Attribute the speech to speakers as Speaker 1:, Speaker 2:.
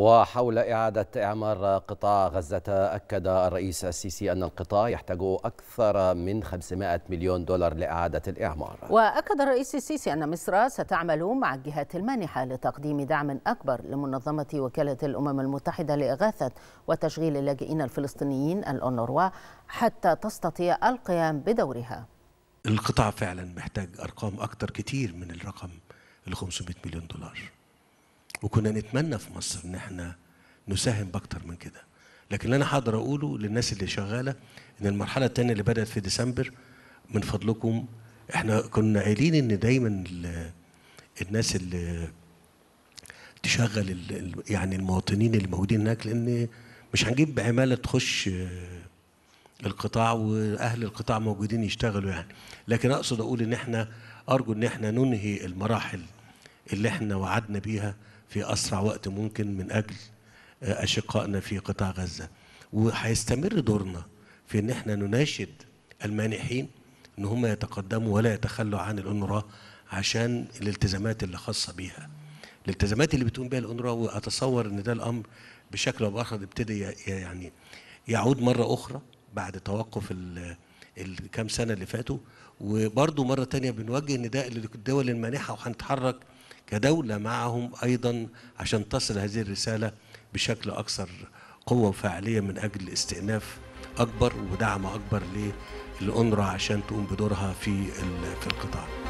Speaker 1: وحول إعادة إعمار قطاع غزة أكد الرئيس السيسي أن القطاع يحتاج أكثر من 500 مليون دولار لإعادة الإعمار
Speaker 2: وأكد الرئيس السيسي أن مصر ستعمل مع الجهات المانحة لتقديم دعم أكبر لمنظمة وكالة الأمم المتحدة لإغاثة وتشغيل اللاجئين الفلسطينيين الأونروا حتى تستطيع القيام بدورها
Speaker 3: القطاع فعلا محتاج أرقام أكثر كتير من الرقم ال 500 مليون دولار وكنا نتمنى في مصر ان احنا نساهم باكتر من كده لكن اللي انا حاضر اقوله للناس اللي شغاله ان المرحله الثانيه اللي بدات في ديسمبر من فضلكم احنا كنا قايلين ان دايما الناس اللي تشغل يعني المواطنين اللي موجودين هناك لان مش هنجيب عماله تخش القطاع واهل القطاع موجودين يشتغلوا يعني لكن اقصد اقول ان احنا ارجو ان احنا ننهي المراحل اللي احنا وعدنا بيها في اسرع وقت ممكن من اجل آه، اشقائنا في قطاع غزه وهيستمر دورنا في ان احنا نناشد المانحين ان هم يتقدموا ولا يتخلوا عن الانروا عشان الالتزامات اللي خاصه بيها الالتزامات اللي بتقوم بها الانروا واتصور ان ده الامر بشكل او باخر ابتدي يعني يعود مره اخرى بعد توقف الكام سنه اللي فاتوا وبرضه مره تانية بنوجه ان ده للدول المانحه وهنتحرك كدولة معهم أيضا عشان تصل هذه الرسالة بشكل أكثر قوة وفاعلية من أجل استئناف أكبر ودعم أكبر للانرا عشان تقوم بدورها في في القطاع